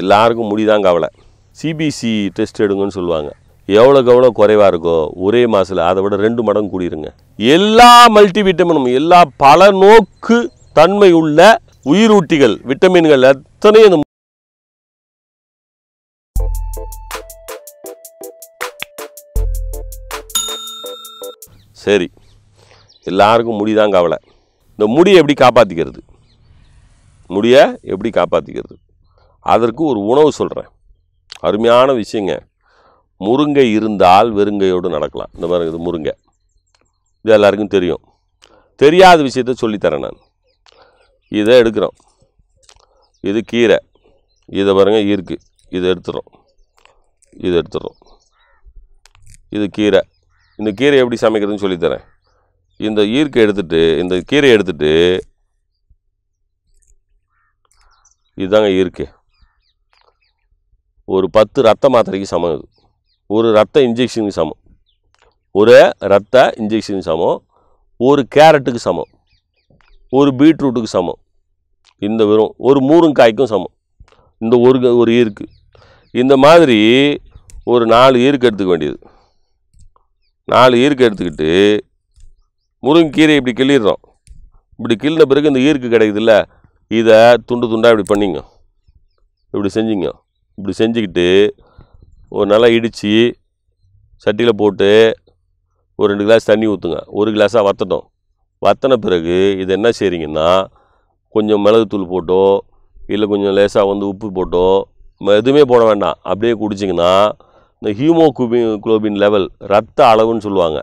எல்லாருக்கும் முடிதான் கவலை CBC test எடுங்கன்னு சொல்லுவாங்க எவ்வளோக்கு எவ்வளோ குறைவாக இருக்கோ ஒரே மாதத்தில் அதை விட ரெண்டு மடங்கு கூடிருங்க எல்லா மல்டி விட்டமினும் எல்லா பல நோக்கு தன்மை உள்ள உயிரூட்டிகள் விட்டமின்கள் எத்தனையும் சரி எல்லாருக்கும் முடி தான் கவலை இந்த முடியை எப்படி காப்பாற்றிக்கிறது முடியை எப்படி காப்பாற்றிக்கிறது அதற்கு ஒரு உணவு சொல்கிறேன் அருமையான விஷயங்க முருங்கை இருந்தால் வெறுங்கையோடு நடக்கலாம் இந்த மாதிரி இது முருங்கை இது எல்லாருக்கும் தெரியும் தெரியாத விஷயத்த சொல்லித்தரேன் நான் இதை எடுக்கிறோம் இது கீரை இதை பாருங்க ஈர்க்கு இதை எடுத்துடுறோம் இதை எடுத்துடுறோம் இது கீரை இந்த கீரை எப்படி சமைக்கிறதுன்னு சொல்லித்தரேன் இந்த ஈர்க்கை எடுத்துகிட்டு இந்த கீரையை எடுத்துகிட்டு இதுதாங்க ஈர்க்கை ஒரு பத்து ரத்த மாத்திரைக்கு சமம் இது ஒரு ரத்த இன்ஜெக்ஷனுக்கு சமம் ஒரு ரத்த இன்ஜெக்ஷனுக்கு சமம் ஒரு கேரட்டுக்கு சமம் ஒரு பீட்ரூட்டுக்கு சமம் இந்த வெறும் ஒரு மூருங்காய்க்கும் சமம் இந்த ஒரு ஒரு ஈருக்கு இந்த மாதிரி ஒரு நாலு ஈருக்கு எடுத்துக்க வேண்டியது நாலு ஈருக்கு எடுத்துக்கிட்டு முருங்கீரை இப்படி கிள்ளிடுறோம் இப்படி கிள்ளின பிறகு இந்த ஈர்க்கு கிடைக்குதுல்ல இதை துண்டு துண்டாக இப்படி பண்ணிங்க இப்படி செஞ்சிங்க இப்படி செஞ்சுக்கிட்டு ஒரு நல்லா இடித்து சட்டியில் போட்டு ஒரு ரெண்டு கிளாஸ் தண்ணி ஊற்றுங்க ஒரு கிளாஸாக வற்றட்டும் வற்றின பிறகு இது என்ன செய்கிறீங்கன்னா கொஞ்சம் மிளகுத்தூள் போட்டோ இல்லை கொஞ்சம் லேசாக வந்து உப்பு போட்டோ எதுவுமே போட வேண்டாம் அப்படியே குடிச்சிங்கன்னா இந்த ஹியூமோகுபி குளோபின் லெவல் ரத்த அளவுன்னு சொல்லுவாங்க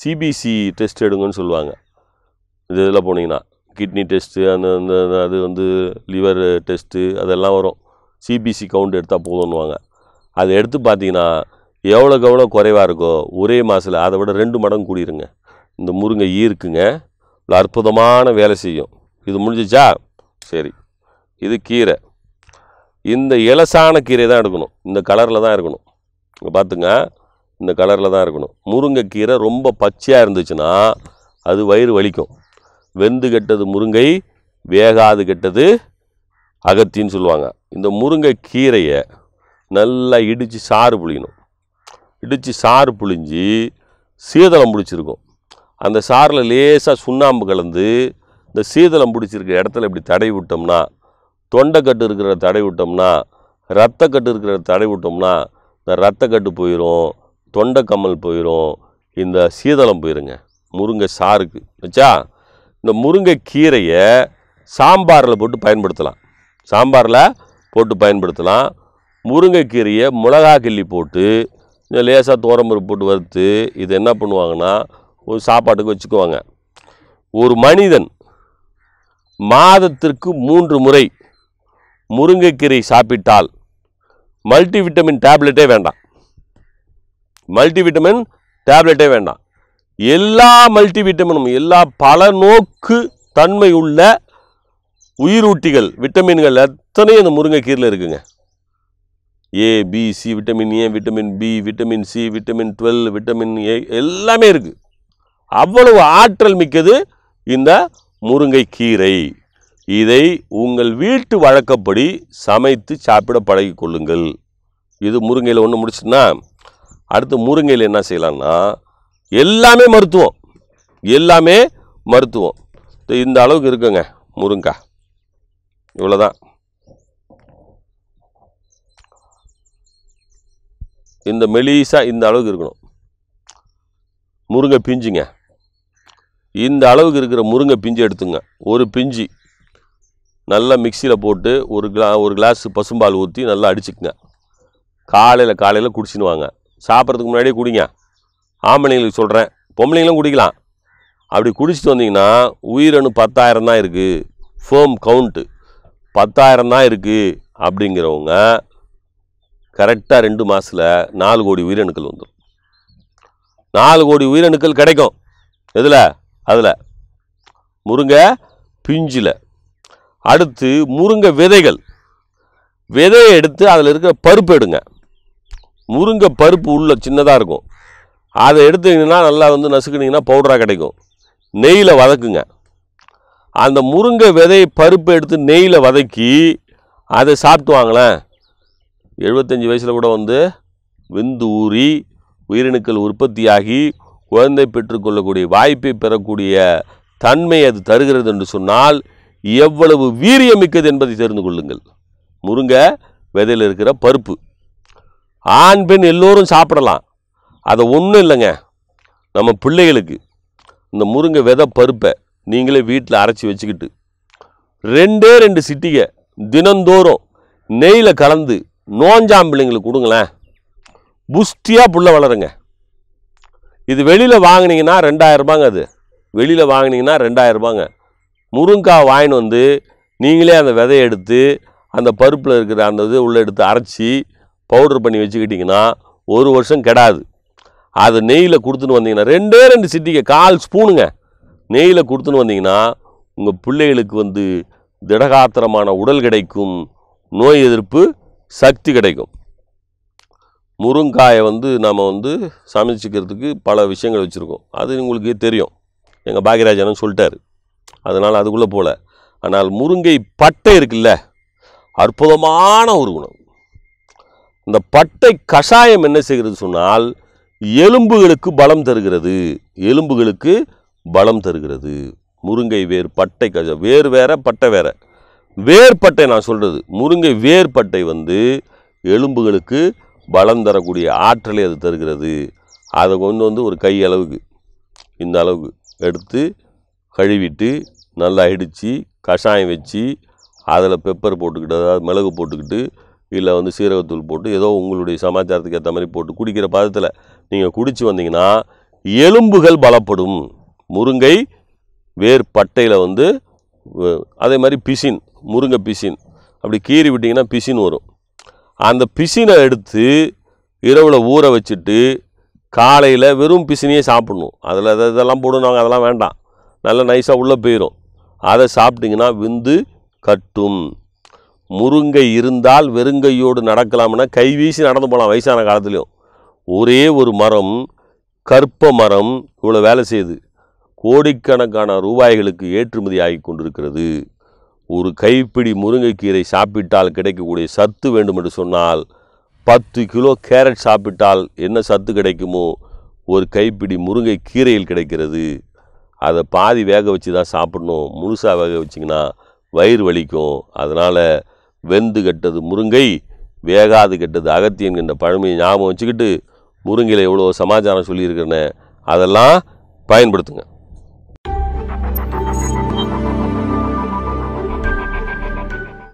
சிபிசி டெஸ்ட் எடுங்கன்னு சொல்லுவாங்க இது இதில் போனீங்கன்னா கிட்னி டெஸ்ட்டு அந்த அந்த அது வந்து லிவர் டெஸ்ட்டு அதெல்லாம் வரும் சிபிசி கவுண்ட் எடுத்தால் போதும்னுவாங்க அதை எடுத்து பார்த்தீங்கன்னா எவ்வளோக்கு எவ்வளோ குறைவாக இருக்கோ ஒரே மாதத்தில் அதை விட ரெண்டு மடங்கு கூடிருங்க இந்த முருங்கை ஈர்க்குங்க அற்புதமான வேலை செய்யும் இது முடிஞ்சிச்சா சரி இது கீரை இந்த இலசான கீரை தான் எடுக்கணும் இந்த கலரில் தான் இருக்கணும் இங்கே பார்த்துங்க இந்த கலரில் தான் இருக்கணும் முருங்கைக்கீரை ரொம்ப பச்சையாக இருந்துச்சுன்னா அது வயிறு வலிக்கும் வெந்து கெட்டது முருங்கை வேகாது கெட்டது அகத்தின்னு சொல்லுவாங்க இந்த முருங்கைக்கீரையை நல்லா இடித்து சாறு புழியணும் இடித்து சாறு புழிஞ்சு சீதளம் பிடிச்சிருக்கும் அந்த சாரில் லேசாக சுண்ணாம்பு கலந்து இந்த சீதளம் பிடிச்சிருக்கிற இடத்துல இப்படி தடை விட்டோம்னா தொண்டைக்கட்டு இருக்கிற தடை விட்டோம்னா ரத்தக்கட்டு இருக்கிற தடை விட்டோம்னா இந்த ரத்தக்கட்டு போயிடும் தொண்டை கம்மல் போயிடும் இந்த சீதளம் போயிருங்க முருங்கை சாருக்கு வச்சா இந்த முருங்கை கீரையை சாம்பாரில் போட்டு பயன்படுத்தலாம் சாம்பாரில் போட்டு பயன்படுத்தலாம் முருங்கைக்கீரையை மிளகா கிள்ளி போட்டு லேசாக தோரம்பருப்பு போட்டு வறுத்து இது என்ன பண்ணுவாங்கன்னா ஒரு சாப்பாட்டுக்கு வச்சுக்குவாங்க ஒரு மனிதன் மாதத்திற்கு மூன்று முறை முருங்கைக்கீரை சாப்பிட்டால் மல்டிவிட்டமின் டேப்லெட்டே வேண்டாம் மல்டிவிட்டமின் டேப்லெட்டே வேண்டாம் எல்லா மல்டிவிட்டமினும் எல்லா பல நோக்கு தன்மை உள்ள உயிரூட்டிகள் விட்டமின்கள் அத்தனையும் அந்த முருங்கைக்கீரில் இருக்குங்க A B C vitamin A vitamin B vitamin C vitamin twelve vitamin A எல்லாமே இருக்குது அவ்வளவு ஆற்றல் மிக்கது இந்த முருங்கை கீரை இதை உங்கள் வீட்டு வழக்கப்படி சமைத்து சாப்பிட கொள்ளுங்கள் இது முருங்கையில் ஒன்று முடிச்சுன்னா அடுத்து முருங்கையில் என்ன செய்யலாம்னா எல்லாமே மருத்துவம் எல்லாமே மருத்துவம் இந்த அளவுக்கு இருக்குங்க முருங்கை இவ்வளோதான் இந்த மெலீஸாக இந்த அளவுக்கு இருக்கணும் முருங்கை பிஞ்சுங்க இந்த அளவுக்கு இருக்கிற முருங்கை பிஞ்சு எடுத்துங்க ஒரு பிஞ்சு நல்லா மிக்சியில் போட்டு ஒரு கிளா ஒரு கிளாஸ் பசும்பால் ஊற்றி நல்லா அடிச்சுக்குங்க காலையில் காலையில் குடிச்சின்னு வாங்க சாப்பிட்றதுக்கு முன்னாடியே குடிங்க ஆம்பளைங்களுக்கு சொல்கிறேன் பொம்பளைங்களும் குடிக்கலாம் அப்படி குடிச்சிட்டு வந்தீங்கன்னா உயிரணு பத்தாயிரம் தான் இருக்குது ஃபோம் கவுண்ட்டு பத்தாயிரம் தான் இருக்குது அப்படிங்கிறவங்க கரெக்டாக ரெண்டு மாதத்தில் நாலு கோடி உயிரணுக்கள் வந்துடும் நாலு கோடி உயிரணுக்கள் கிடைக்கும் எதில் அதில் முருங்கை பிஞ்சில் அடுத்து முருங்கை விதைகள் விதையை எடுத்து அதில் இருக்கிற பருப்பு எடுங்க முருங்கை பருப்பு உள்ளே சின்னதாக இருக்கும் அதை எடுத்துக்கிங்கன்னா நல்லா வந்து நசுக்குனிங்கன்னா பவுடராக கிடைக்கும் நெய்யில் வதக்குங்க அந்த முருங்கை விதை பருப்பு எடுத்து நெய்யில் வதக்கி அதை சாப்பிட்டு வாங்களேன் எழுபத்தஞ்சி வயசில் கூட வந்து வெந்து ஊறி உயிரணுக்கள் உற்பத்தியாகி குழந்தை பெற்றுக்கொள்ளக்கூடிய வாய்ப்பை பெறக்கூடிய தன்மை அது தருகிறது என்று சொன்னால் எவ்வளவு வீரியமிக்கது என்பதை தெரிந்து கொள்ளுங்கள் முருங்கை விதையில் இருக்கிற பருப்பு ஆண் பெண் எல்லோரும் சாப்பிடலாம் அதை ஒன்றும் இல்லைங்க நம்ம பிள்ளைகளுக்கு இந்த முருங்கை விதை பருப்பை நீங்களே வீட்டில் அரைச்சி வச்சுக்கிட்டு ரெண்டே ரெண்டு சிட்டிகை தினந்தோறும் நெய்யில் கலந்து நோஞ்சாம்பிள்ளைங்களுக்கு கொடுங்களேன் புஷ்டியாக புள்ள வளருங்க இது வெளியில் வாங்கினீங்கன்னா ரெண்டாயிரரூபாங்க அது வெளியில் வாங்கினீங்கன்னா ரெண்டாயிரரூபாங்க முருங்காய் வாங்கின்னு வந்து நீங்களே அந்த விதையை எடுத்து அந்த பருப்பில் இருக்கிற அந்த இது உள்ளே எடுத்து அரைச்சி பவுடர் பண்ணி வச்சுக்கிட்டிங்கன்னா ஒரு வருஷம் கெடாது அது நெய்யில் கொடுத்துன்னு வந்தீங்கன்னா ரெண்டே ரெண்டு சிட்டிக்கு கால் ஸ்பூனுங்க நெய்யில் கொடுத்துன்னு வந்தீங்கன்னா உங்கள் பிள்ளைகளுக்கு வந்து திடகாத்திரமான உடல் கிடைக்கும் நோய் எதிர்ப்பு சக்தி கிடைக்கும் முருங்காயை வந்து நாம் வந்து சமைச்சிக்கிறதுக்கு பல விஷயங்கள் வச்சுருக்கோம் அது உங்களுக்கு தெரியும் எங்கள் பாக்யராஜனும் சொல்லிட்டார் அதனால் அதுக்குள்ளே போகல ஆனால் முருங்கை பட்டை இருக்குல்ல அற்புதமான ஒரு குணம் இந்த பட்டை கஷாயம் என்ன செய்கிறது சொன்னால் எலும்புகளுக்கு பலம் தருகிறது எலும்புகளுக்கு பலம் தருகிறது முருங்கை வேர் பட்டை கஜ வேர் வேற பட்டை வேற வேர்பட்டை நான் சொல்கிறது முருங்கை வேர்பட்டை வந்து எலும்புகளுக்கு பலம் தரக்கூடிய ஆற்றலை அது தருகிறது அதை கொண்டு வந்து ஒரு கை அளவுக்கு இந்த அளவுக்கு எடுத்து கழுவிட்டு நல்லா இடித்து கஷாயம் வச்சு அதில் பெப்பர் போட்டுக்கிட்டு அதாவது மிளகு போட்டுக்கிட்டு இல்லை வந்து சீரகத்தூள் போட்டு ஏதோ உங்களுடைய சமாச்சாரத்துக்கு ஏற்ற மாதிரி போட்டு குடிக்கிற பதத்தில் நீங்கள் குடித்து வந்தீங்கன்னா எலும்புகள் பலப்படும் முருங்கை வேர் பட்டையில் வந்து அதே மாதிரி பிசின் முருங்கை பிசின் அப்படி கீறி விட்டிங்கன்னா பிசின் வரும் அந்த பிசினை எடுத்து இரவில் ஊற வச்சுட்டு காலையில் வெறும் பிசினியே சாப்பிட்ணும் அதில் அதை இதெல்லாம் போடணும் அதெல்லாம் வேண்டாம் நல்லா நைஸாக உள்ளே போயிடும் அதை சாப்பிட்டிங்கன்னா விந்து கட்டும் முருங்கை இருந்தால் வெறுங்கையோடு நடக்கலாம்னா கை வீசி நடந்து போகலாம் வயசான காலத்துலேயும் ஒரே ஒரு மரம் கற்ப மரம் இவ்வளோ வேலை செய்யுது கோடிக்கணக்கான ரூபாய்களுக்கு ஏற்றுமதி ஆகி கொண்டிருக்கிறது ஒரு கைப்பிடி முருங்கைக்கீரை சாப்பிட்டால் கிடைக்கக்கூடிய சத்து வேண்டும் என்று சொன்னால் பத்து கிலோ கேரட் சாப்பிட்டால் என்ன சத்து கிடைக்குமோ ஒரு கைப்பிடி முருங்கை கீரையில் கிடைக்கிறது அதை பாதி வேக வச்சு தான் சாப்பிடணும் முழுசாக வேக வச்சிங்கன்னா வயிறு வலிக்கும் அதனால் வெந்து கெட்டது முருங்கை வேகாது கெட்டது அகத்தி என்கின்ற பழமையை ஞாபகம் வச்சுக்கிட்டு முருங்கையில் எவ்வளோ சமாச்சாரம் சொல்லியிருக்கிறேன்னு அதெல்லாம் பயன்படுத்துங்க